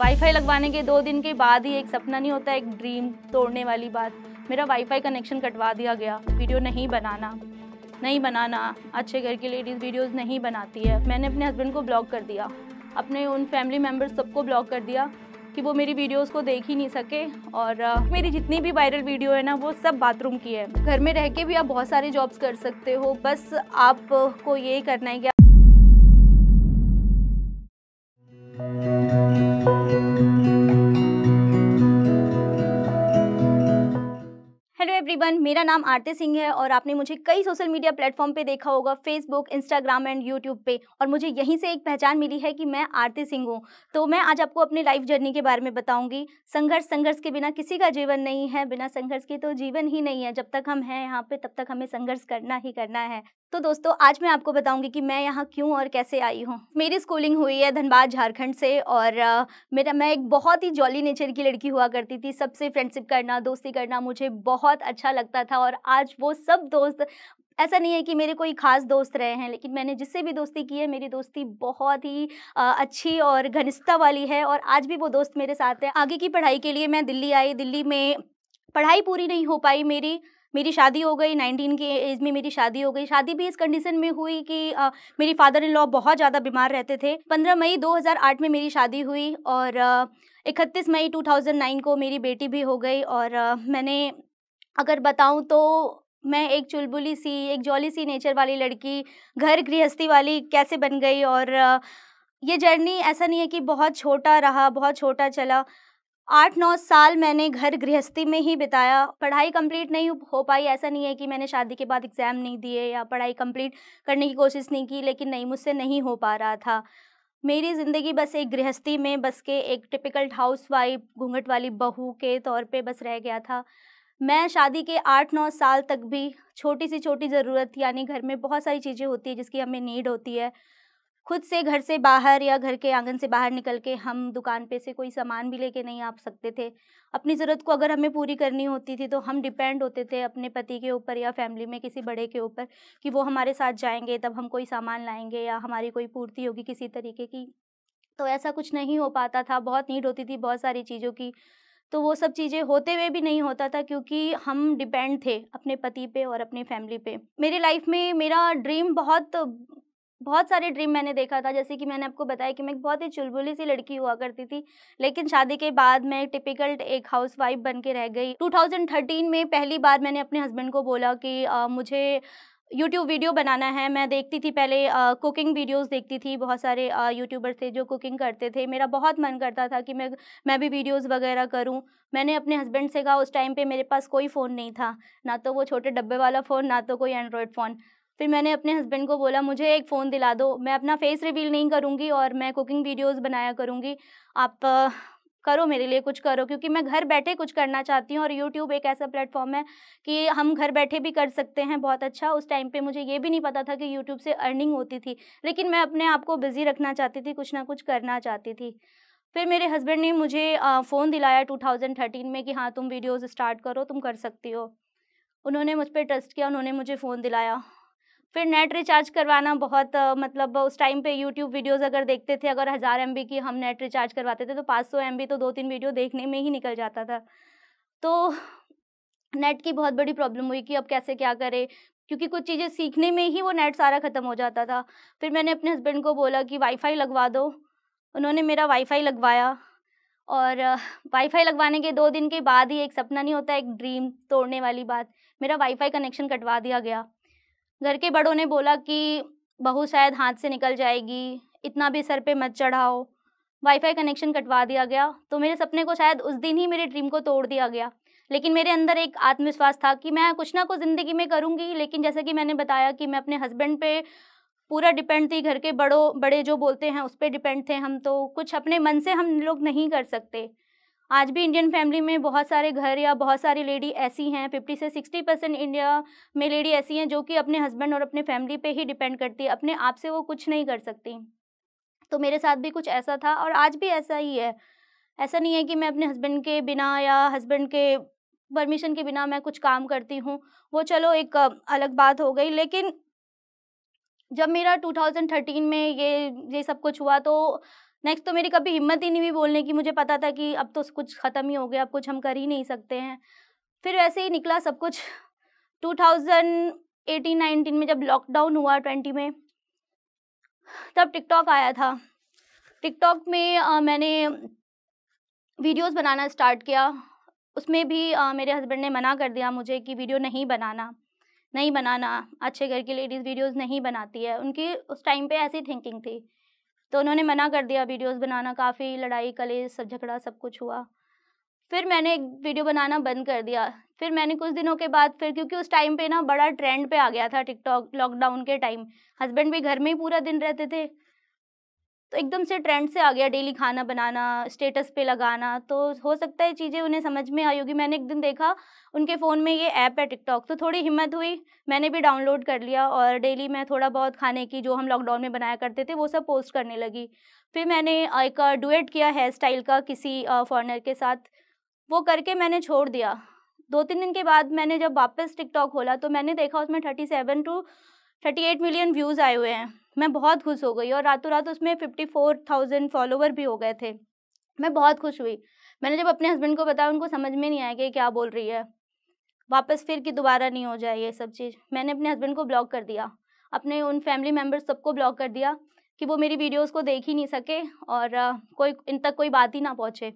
wifi लगवाने के दो दिन के बाद ही एक सपना नहीं होता एक ड्रीम तोड़ने वाली बात मेरा वाईफाई कनेक्शन कटवा दिया गया वीडियो नहीं बनाना नहीं बनाना अच्छे घर की लेडीज़ वीडियोस नहीं बनाती है मैंने अपने हस्बैंड को ब्लॉक कर दिया अपने उन फैमिली मेम्बर्स सबको ब्लॉक कर दिया कि वो मेरी वीडियोस को देख ही नहीं सके और आ, मेरी जितनी भी वायरल वीडियो है ना वो सब बाथरूम की है घर में रह के भी आप बहुत सारे जॉब्स कर सकते हो बस आपको ये करना है कि एवरीवन मेरा नाम आरती सिंह है और आपने मुझे कई सोशल मीडिया प्लेटफॉर्म पे देखा होगा फेसबुक इंस्टाग्राम एंड यूट्यूब पे और मुझे यहीं से एक पहचान मिली है कि मैं आरती सिंह हूँ तो मैं आज आपको अपनी लाइफ जर्नी के बारे में बताऊंगी संघर्ष संघर्ष के बिना किसी का जीवन नहीं है बिना संघर्ष के तो जीवन ही नहीं है जब तक हम हैं यहाँ पे तब तक हमें संघर्ष करना ही करना है तो दोस्तों आज मैं आपको बताऊंगी कि मैं यहाँ क्यों और कैसे आई हूँ मेरी स्कूलिंग हुई है धनबाद झारखंड से और मेरा मैं एक बहुत ही जॉली नेचर की लड़की हुआ करती थी सबसे फ्रेंडशिप करना दोस्ती करना मुझे बहुत अच्छा लगता था और आज वो सब दोस्त ऐसा नहीं है कि मेरे कोई ख़ास दोस्त रहे हैं लेकिन मैंने जिससे भी दोस्ती की है मेरी दोस्ती बहुत ही अच्छी और घनिष्ठता वाली है और आज भी वो दोस्त मेरे साथ है आगे की पढ़ाई के लिए मैं दिल्ली आई दिल्ली में पढ़ाई पूरी नहीं हो पाई मेरी मेरी शादी हो गई नाइनटीन की एज में मेरी शादी हो गई शादी भी इस कंडीशन में हुई कि आ, मेरी फादर इन लॉ बहुत ज़्यादा बीमार रहते थे पंद्रह मई 2008 में मेरी शादी हुई और इकतीस मई 2009 को मेरी बेटी भी हो गई और आ, मैंने अगर बताऊँ तो मैं एक चुलबुली सी एक जॉली सी नेचर वाली लड़की घर गृहस्थी वाली कैसे बन गई और आ, ये जर्नी ऐसा नहीं है कि बहुत छोटा रहा बहुत छोटा चला आठ नौ साल मैंने घर गृहस्थी में ही बिताया पढ़ाई कंप्लीट नहीं हो पाई ऐसा नहीं है कि मैंने शादी के बाद एग्ज़ाम नहीं दिए या पढ़ाई कंप्लीट करने की कोशिश नहीं की लेकिन नहीं मुझसे नहीं हो पा रहा था मेरी ज़िंदगी बस एक गृहस्थी में बस के एक टिपिकल हाउस वाइफ घूंघट वाली बहू के तौर पे बस रह गया था मैं शादी के आठ नौ साल तक भी छोटी सी छोटी ज़रूरत यानी घर में बहुत सारी चीज़ें होती है जिसकी हमें नीड होती है खुद से घर से बाहर या घर के आंगन से बाहर निकल के हम दुकान पे से कोई सामान भी लेके नहीं आ सकते थे अपनी ज़रूरत को अगर हमें पूरी करनी होती थी तो हम डिपेंड होते थे अपने पति के ऊपर या फैमिली में किसी बड़े के ऊपर कि वो हमारे साथ जाएंगे तब हम कोई सामान लाएंगे या हमारी कोई पूर्ति होगी किसी तरीके की तो ऐसा कुछ नहीं हो पाता था बहुत नीड होती थी बहुत सारी चीज़ों की तो वो सब चीज़ें होते हुए भी नहीं होता था क्योंकि हम डिपेंड थे अपने पति पे और अपने फैमिली पे मेरी लाइफ में मेरा ड्रीम बहुत बहुत सारे ड्रीम मैंने देखा था जैसे कि मैंने आपको बताया कि मैं एक बहुत ही चुलबुली सी लड़की हुआ करती थी लेकिन शादी के बाद मैं टिपिकल एक हाउस वाइफ बन के रह गई 2013 में पहली बार मैंने अपने हस्बैंड को बोला कि आ, मुझे यूट्यूब वीडियो बनाना है मैं देखती थी पहले आ, कुकिंग वीडियोस देखती थी बहुत सारे यूट्यूबर थे जो कुकिंग करते थे मेरा बहुत मन करता था कि मैं मैं भी वीडियोस वगैरह करूं मैंने अपने हस्बैंड से कहा उस टाइम पे मेरे पास कोई फ़ोन नहीं था ना तो वो छोटे डब्बे वाला फ़ोन ना तो कोई एंड्रॉयड फ़ोन फिर मैंने अपने हस्बैंड को बोला मुझे एक फ़ोन दिला दो मैं अपना फेस रिवील नहीं करूँगी और मैं कुकिंग वीडियोस बनाया करूँगी आप करो मेरे लिए कुछ करो क्योंकि मैं घर बैठे कुछ करना चाहती हूँ और यूट्यूब एक ऐसा प्लेटफॉर्म है कि हम घर बैठे भी कर सकते हैं बहुत अच्छा उस टाइम पे मुझे ये भी नहीं पता था कि यूट्यूब से अर्निंग होती थी लेकिन मैं अपने आप को बिज़ी रखना चाहती थी कुछ ना कुछ करना चाहती थी फिर मेरे हस्बैंड ने मुझे फ़ोन दिलाया टू में कि हाँ तुम वीडियोज़ स्टार्ट करो तुम कर सकती हो उन्होंने मुझ पर ट्रस्ट किया उन्होंने मुझे फ़ोन दिलाया फिर नेट रिचार्ज करवाना बहुत मतलब उस टाइम पे यूट्यूब वीडियोस अगर देखते थे अगर हज़ार एम की हम नेट रिचार्ज करवाते थे तो पाँच सौ एम तो दो तीन वीडियो देखने में ही निकल जाता था तो नेट की बहुत बड़ी प्रॉब्लम हुई कि अब कैसे क्या करें क्योंकि कुछ चीज़ें सीखने में ही वो नेट सारा ख़त्म हो जाता था फिर मैंने अपने हस्बैंड को बोला कि वाईफाई लगवा दो उन्होंने मेरा वाईफाई लगवाया और वाईफाई लगवाने के दो दिन के बाद ही एक सपना नहीं होता एक ड्रीम तोड़ने वाली बात मेरा वाईफाई कनेक्शन कटवा दिया गया घर के बड़ों ने बोला कि बहू शायद हाथ से निकल जाएगी इतना भी सर पे मत चढ़ाओ वाईफाई कनेक्शन कटवा दिया गया तो मेरे सपने को शायद उस दिन ही मेरे ड्रीम को तोड़ दिया गया लेकिन मेरे अंदर एक आत्मविश्वास था कि मैं कुछ ना कुछ ज़िंदगी में करूँगी लेकिन जैसा कि मैंने बताया कि मैं अपने हस्बैंड पे पूरा डिपेंड थी घर के बड़ों बड़े जो बोलते हैं उस पर डिपेंड थे हम तो कुछ अपने मन से हम लोग नहीं कर सकते आज भी इंडियन फैमिली में बहुत सारे घर या बहुत सारी लेडी ऐसी हैं फिफ्टी से सिक्सटी परसेंट इंडिया में लेडी ऐसी हैं जो कि अपने हस्बैंड और अपने फैमिली पे ही डिपेंड करती है अपने आप से वो कुछ नहीं कर सकती तो मेरे साथ भी कुछ ऐसा था और आज भी ऐसा ही है ऐसा नहीं है कि मैं अपने हस्बैंड के बिना या हस्बैंड के परमिशन के बिना मैं कुछ काम करती हूँ वो चलो एक अलग बात हो गई लेकिन जब मेरा 2013 में ये ये सब कुछ हुआ तो नेक्स्ट तो मेरी कभी हिम्मत ही नहीं हुई बोलने की मुझे पता था कि अब तो कुछ ख़त्म ही हो गया अब कुछ हम कर ही नहीं सकते हैं फिर वैसे ही निकला सब कुछ 2018-19 में जब लॉकडाउन हुआ 20 में तब टिकटॉक आया था टिकटॉक में आ, मैंने वीडियोस बनाना स्टार्ट किया उसमें भी आ, मेरे हस्बैंड ने मना कर दिया मुझे कि वीडियो नहीं बनाना नहीं बनाना अच्छे घर की लेडीज़ वीडियोस नहीं बनाती है उनकी उस टाइम पे ऐसी थिंकिंग थी तो उन्होंने मना कर दिया वीडियोस बनाना काफ़ी लड़ाई कले सब झगड़ा सब कुछ हुआ फिर मैंने एक वीडियो बनाना बंद कर दिया फिर मैंने कुछ दिनों के बाद फिर क्योंकि उस टाइम पे ना बड़ा ट्रेंड पे आ गया था टिकटॉक लॉकडाउन के टाइम हस्बैंड भी घर में ही पूरा दिन रहते थे तो एकदम से ट्रेंड से आ गया डेली खाना बनाना स्टेटस पे लगाना तो हो सकता है चीज़ें उन्हें समझ में आई होगी मैंने एक दिन देखा उनके फ़ोन में ये ऐप है टिकटॉक तो थोड़ी हिम्मत हुई मैंने भी डाउनलोड कर लिया और डेली मैं थोड़ा बहुत खाने की जो हम लॉकडाउन में बनाया करते थे वो सब पोस्ट करने लगी फिर मैंने एक डुएट किया हेयर स्टाइल का किसी फॉरनर के साथ वो करके मैंने छोड़ दिया दो तीन दिन के बाद मैंने जब वापस टिकटॉक खोला तो मैंने देखा उसमें thirty seven to thirty eight million views आए हुए हैं मैं बहुत खुश हो गई और रातों रात उसमें फिफ्टी फोर थाउजेंड फॉलोवर भी हो गए थे मैं बहुत खुश हुई मैंने जब अपने हस्बैंड को बताया उनको समझ में नहीं आया कि क्या बोल रही है वापस फिर कि दोबारा नहीं हो जाए ये सब चीज़ मैंने अपने हस्बैंड को ब्लॉक कर दिया अपने उन फैमिली मेम्बर्स सबको ब्लॉक कर दिया कि वो मेरी वीडियोस को देख ही नहीं सके और कोई इन तक कोई बात ही ना पहुँचे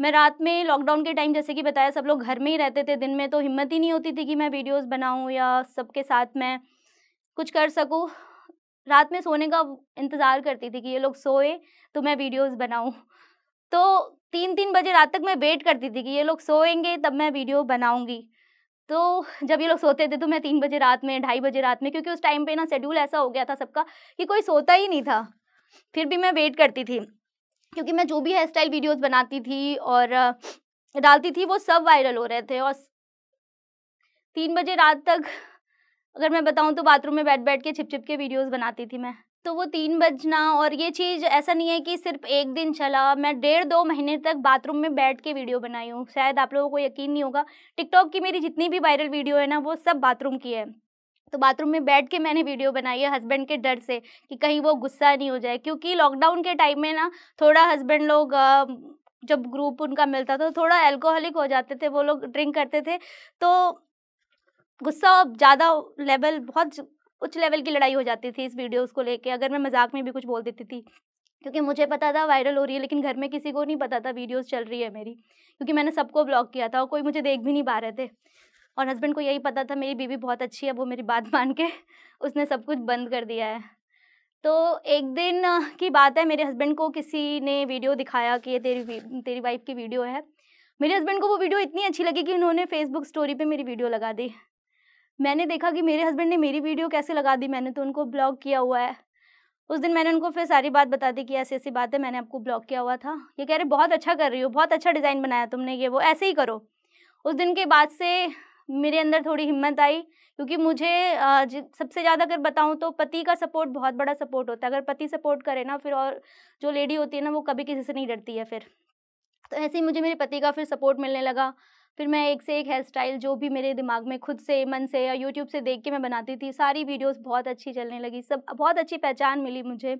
मैं रात में लॉकडाउन के टाइम जैसे कि बताया सब लोग घर में ही रहते थे दिन में तो हिम्मत ही नहीं होती थी कि मैं वीडियोस बनाऊं या सबके साथ मैं कुछ कर सकूँ रात में सोने का इंतज़ार करती थी कि ये लोग सोए तो मैं वीडियोस बनाऊं तो तीन तीन बजे रात तक मैं वेट करती थी कि ये लोग सोएंगे तब मैं वीडियो बनाऊंगी तो जब ये लोग सोते थे तो मैं तीन बजे रात में ढाई बजे रात में क्योंकि उस टाइम पे ना शेड्यूल ऐसा हो गया था सबका कि कोई सोता ही नहीं था फिर भी मैं वेट करती थी क्योंकि मैं जो भी हेयर स्टाइल वीडियोज़ बनाती थी और डालती थी वो सब वायरल हो रहे थे और तीन बजे रात तक अगर मैं बताऊँ तो बाथरूम में बैठ बैठ के छिप छिप के वीडियोज़ बनाती थी मैं तो वो तीन बजना और ये चीज़ ऐसा नहीं है कि सिर्फ एक दिन चला मैं डेढ़ दो महीने तक बाथरूम में बैठ के वीडियो बनाई हूँ शायद आप लोगों को यकीन नहीं होगा टिकटॉक की मेरी जितनी भी वायरल वीडियो है ना वो सब बाथरूम की है तो बाथरूम में बैठ के मैंने वीडियो बनाई है हस्बैंड के डर से कि कहीं वो गुस्सा नहीं हो जाए क्योंकि लॉकडाउन के टाइम में ना थोड़ा हस्बैंड लोग जब ग्रुप उनका मिलता था थोड़ा एल्कोहलिक हो जाते थे वो लोग ड्रिंक करते थे तो गुस्सा ज़्यादा लेवल बहुत उच्च लेवल की लड़ाई हो जाती थी इस वीडियोज़ को लेके अगर मैं मजाक में भी कुछ बोल देती थी क्योंकि मुझे पता था वायरल हो रही है लेकिन घर में किसी को नहीं पता था वीडियोस चल रही है मेरी क्योंकि मैंने सबको ब्लॉक किया था और कोई मुझे देख भी नहीं पा रहे थे और हस्बैंड को यही पता था मेरी बीवी बहुत अच्छी है वो मेरी बात मान के उसने सब कुछ बंद कर दिया है तो एक दिन की बात है मेरे हस्बैंड को किसी ने वीडियो दिखाया कि ये तेरी तेरी वाइफ की वीडियो है मेरे हस्बैंड को वो वीडियो इतनी अच्छी लगी कि उन्होंने फेसबुक स्टोरी पर मेरी वीडियो लगा दी मैंने देखा कि मेरे हस्बैंड ने मेरी वीडियो कैसे लगा दी मैंने तो उनको ब्लॉक किया हुआ है उस दिन मैंने उनको फिर सारी बात बता दी कि ऐसी ऐसी बात है मैंने आपको ब्लॉक किया हुआ था ये कह रहे बहुत अच्छा कर रही हो बहुत अच्छा डिज़ाइन बनाया तुमने ये वो ऐसे ही करो उस दिन के बाद से मेरे अंदर थोड़ी हिम्मत आई क्योंकि मुझे सबसे ज़्यादा अगर बताऊँ तो पति का सपोर्ट बहुत बड़ा सपोर्ट होता है अगर पति सपोर्ट करे ना फिर और जो लेडी होती है ना वो कभी किसी से नहीं डरती है फिर तो ऐसे ही मुझे मेरे पति का फिर सपोर्ट मिलने लगा फिर मैं एक से एक हेयर स्टाइल जो भी मेरे दिमाग में खुद से मन से या यूट्यूब से देख के मैं बनाती थी सारी वीडियोस बहुत अच्छी चलने लगी सब बहुत अच्छी पहचान मिली मुझे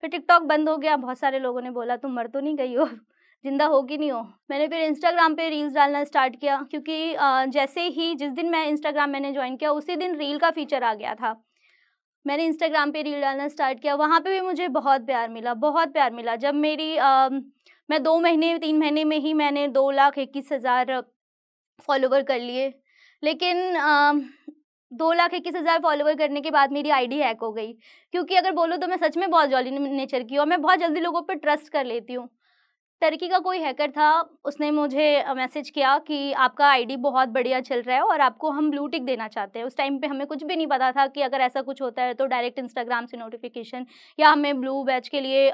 फिर टिकटॉक बंद हो गया बहुत सारे लोगों ने बोला तुम मर तो नहीं गई हो ज़िंदा होगी नहीं हो मैंने फिर इंस्टाग्राम पे रील्स डालना स्टार्ट किया क्योंकि जैसे ही जिस दिन मैं इंस्टाग्राम मैंने ज्वाइन किया उसी दिन रील का फीचर आ गया था मैंने इंस्टाग्राम पे रील डालना स्टार्ट किया वहाँ पे भी मुझे बहुत प्यार मिला बहुत प्यार मिला जब मेरी आ, मैं दो महीने तीन महीने में ही मैंने दो लाख इक्कीस हज़ार फॉलोवर कर लिए लेकिन आ, दो लाख इक्कीस हज़ार फॉलोवर करने के बाद मेरी आईडी हैक हो गई क्योंकि अगर बोलो तो मैं सच में बहुत जॉली नेचर की हूँ और मैं बहुत जल्दी लोगों पर ट्रस्ट कर लेती हूँ टर्की का कोई हैकर था उसने मुझे मैसेज किया कि आपका आईडी बहुत बढ़िया चल रहा है और आपको हम ब्लू टिक देना चाहते हैं उस टाइम पे हमें कुछ भी नहीं पता था कि अगर ऐसा कुछ होता है तो डायरेक्ट इंस्टाग्राम से नोटिफिकेशन या हमें ब्लू बैच के लिए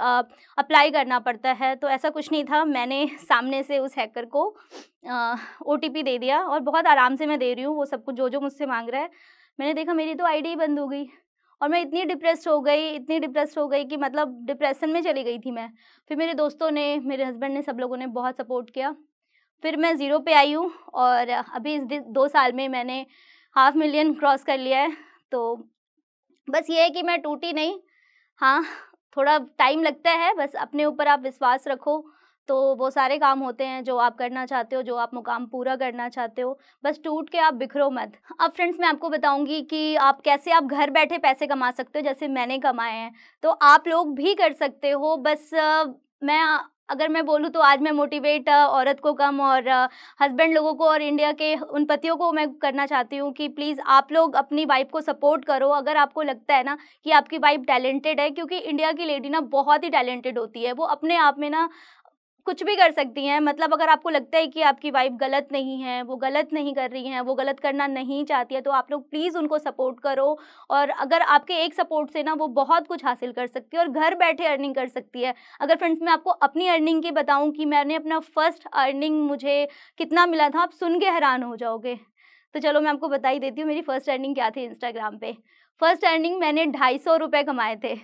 अप्लाई करना पड़ता है तो ऐसा कुछ नहीं था मैंने सामने से उस हैकर को ओ दे दिया और बहुत आराम से मैं दे रही हूँ वो सब कुछ जो जो मुझसे मांग रहा है मैंने देखा मेरी तो आई बंद हो गई और मैं इतनी डिप्रेस हो गई इतनी डिप्रेस हो गई कि मतलब डिप्रेशन में चली गई थी मैं फिर मेरे दोस्तों ने मेरे हस्बैंड ने सब लोगों ने बहुत सपोर्ट किया फिर मैं ज़ीरो पे आई हूँ और अभी इस दो साल में मैंने हाफ मिलियन क्रॉस कर लिया है तो बस ये है कि मैं टूटी नहीं हाँ थोड़ा टाइम लगता है बस अपने ऊपर आप विश्वास रखो तो वो सारे काम होते हैं जो आप करना चाहते हो जो आप मुकाम पूरा करना चाहते हो बस टूट के आप बिखरो मत अब फ्रेंड्स मैं आपको बताऊंगी कि आप कैसे आप घर बैठे पैसे कमा सकते हो जैसे मैंने कमाए हैं तो आप लोग भी कर सकते हो बस मैं अगर मैं बोलूँ तो आज मैं मोटिवेट औरत को कम और हस्बैंड लोगों को और इंडिया के उन पतियों को मैं करना चाहती हूँ कि प्लीज़ आप लोग अपनी वाइफ को सपोर्ट करो अगर आपको लगता है ना कि आपकी वाइफ टैलेंटेड है क्योंकि इंडिया की लेडी ना बहुत ही टैलेंटेड होती है वो अपने आप में ना कुछ भी कर सकती हैं मतलब अगर आपको लगता है कि आपकी वाइफ गलत नहीं है वो गलत नहीं कर रही हैं वो गलत करना नहीं चाहती है तो आप लोग प्लीज़ उनको सपोर्ट करो और अगर आपके एक सपोर्ट से ना वो बहुत कुछ हासिल कर सकती है और घर बैठे अर्निंग कर सकती है अगर फ्रेंड्स मैं आपको अपनी अर्निंग की बताऊँ कि मैंने अपना फर्स्ट अर्निंग मुझे कितना मिला था आप सुन के हैरान हो जाओगे तो चलो मैं आपको बता ही देती हूँ मेरी फर्स्ट अर्निंग क्या थी इंस्टाग्राम पर फर्स्ट अर्निंग मैंने ढाई सौ रुपये कमाए थे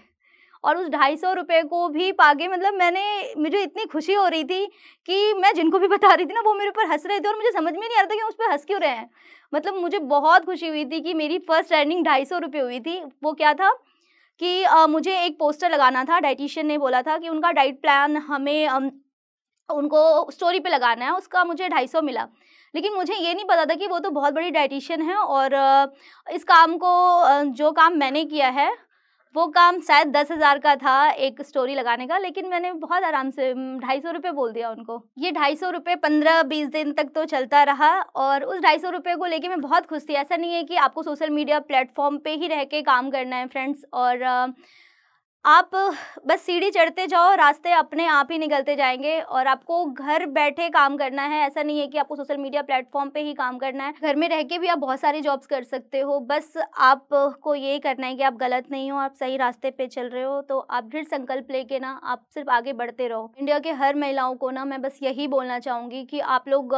और उस ढाई सौ रुपये को भी पागे मतलब मैंने मुझे इतनी खुशी हो रही थी कि मैं जिनको भी बता रही थी ना वो मेरे ऊपर हंस रहे थे और मुझे समझ में नहीं आ रहा था कि हम उस पर हंस क्यों रहे हैं मतलब मुझे बहुत खुशी हुई थी कि मेरी फर्स्ट अर्निंग ढाई सौ रुपये हुई थी वो क्या था कि आ, मुझे एक पोस्टर लगाना था डाइटिशियन ने बोला था कि उनका डाइट प्लान हमें अम, उनको स्टोरी पे लगाना है उसका मुझे ढाई सौ मिला लेकिन मुझे ये नहीं पता था कि वो तो बहुत बड़ी डाइटिशियन है और इस काम को जो काम मैंने किया है वो काम शायद दस हज़ार का था एक स्टोरी लगाने का लेकिन मैंने बहुत आराम से ढाई सौ रुपये बोल दिया उनको ये ढाई सौ रुपये पंद्रह बीस दिन तक तो चलता रहा और उस ढाई सौ रुपये को लेके मैं बहुत खुश थी ऐसा नहीं है कि आपको सोशल मीडिया प्लेटफॉर्म पे ही रह के काम करना है फ्रेंड्स और आप बस सीढ़ी चढ़ते जाओ रास्ते अपने आप ही निकलते जाएंगे और आपको घर बैठे काम करना है ऐसा नहीं है कि आपको सोशल मीडिया प्लेटफॉर्म पे ही काम करना है घर में रह के भी आप बहुत सारे जॉब्स कर सकते हो बस आपको ये करना है कि आप गलत नहीं हो आप सही रास्ते पे चल रहे हो तो आप दृढ़ संकल्प लेके ना आप सिर्फ आगे बढ़ते रहो इंडिया के हर महिलाओं को ना मैं बस यही बोलना चाहूँगी कि आप लोग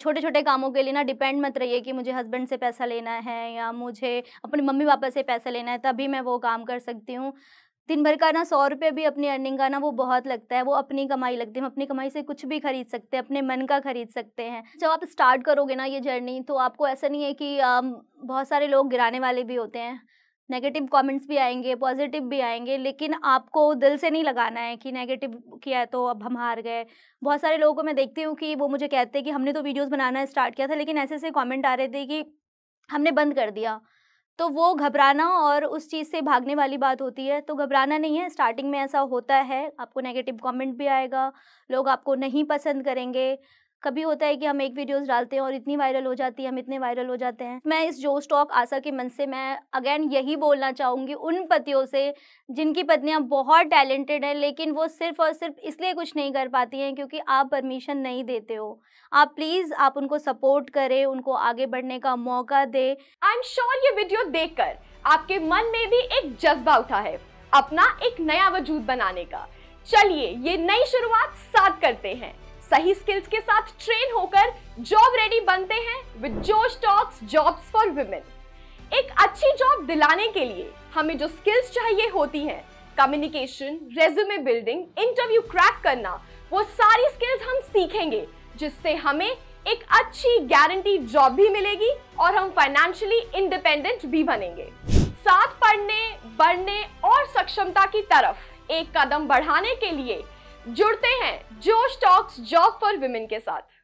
छोटे छोटे कामों के लिए ना डिपेंड मत रहिए कि मुझे हस्बैंड से पैसा लेना है या मुझे अपने मम्मी पापा से पैसा लेना है तभी मैं वो काम कर सकती हूँ दिन भर का ना सौ रुपये भी अपनी अर्निंग का ना वो बहुत लगता है वो अपनी कमाई लगती है हम अपनी कमाई से कुछ भी खरीद सकते हैं अपने मन का खरीद सकते हैं जब आप स्टार्ट करोगे ना ये जर्नी तो आपको ऐसा नहीं है कि बहुत सारे लोग गिराने वाले भी होते हैं नेगेटिव कमेंट्स भी आएंगे पॉजिटिव भी आएंगे लेकिन आपको दिल से नहीं लगाना है कि नेगेटिव किया तो अब हम हार गए बहुत सारे लोगों को मैं देखती हूँ कि वो मुझे कहते हैं कि हमने तो वीडियोस बनाना स्टार्ट किया था लेकिन ऐसे ऐसे कमेंट आ रहे थे कि हमने बंद कर दिया तो वो घबराना और उस चीज़ से भागने वाली बात होती है तो घबराना नहीं है स्टार्टिंग में ऐसा होता है आपको नेगेटिव कमेंट भी आएगा लोग आपको नहीं पसंद करेंगे कभी होता है कि हम एक वीडियोस डालते हैं और इतनी वायरल हो जाती है हम इतने वायरल हो जाते हैं मैं इस जो स्टॉक आशा के मन से मैं अगेन यही बोलना चाहूंगी उन पतियों से जिनकी पत्नियां बहुत टैलेंटेड हैं लेकिन वो सिर्फ और सिर्फ इसलिए कुछ नहीं कर पाती हैं क्योंकि आप परमिशन नहीं देते हो आप प्लीज़ आप उनको सपोर्ट करें उनको आगे बढ़ने का मौका दे आई एम श्योर ये वीडियो देख आपके मन में भी एक जज्बा उठा है अपना एक नया वजूद बनाने का चलिए ये नई शुरुआत साथ करते हैं सही स्किल्स के साथ ट्रेन होकर जॉब रेडी बनते हैं विद जोश टॉक्स जॉब्स फॉर वुमेन एक अच्छी जॉब दिलाने के लिए हमें जो स्किल्स चाहिए होती हैं communication resume building interview crack करना वो सारी स्किल्स हम सीखेंगे जिससे हमें एक अच्छी गारंटी जॉब भी मिलेगी और हम फाइनेंशियली इंडिपेंडेंट भी बनेंगे साथ पढ़ने बढ़ने और सक्षमता की तरफ एक कदम बढ़ाने के लिए जुड़ते हैं जोश टॉक्स जॉब फॉर वुमेन के साथ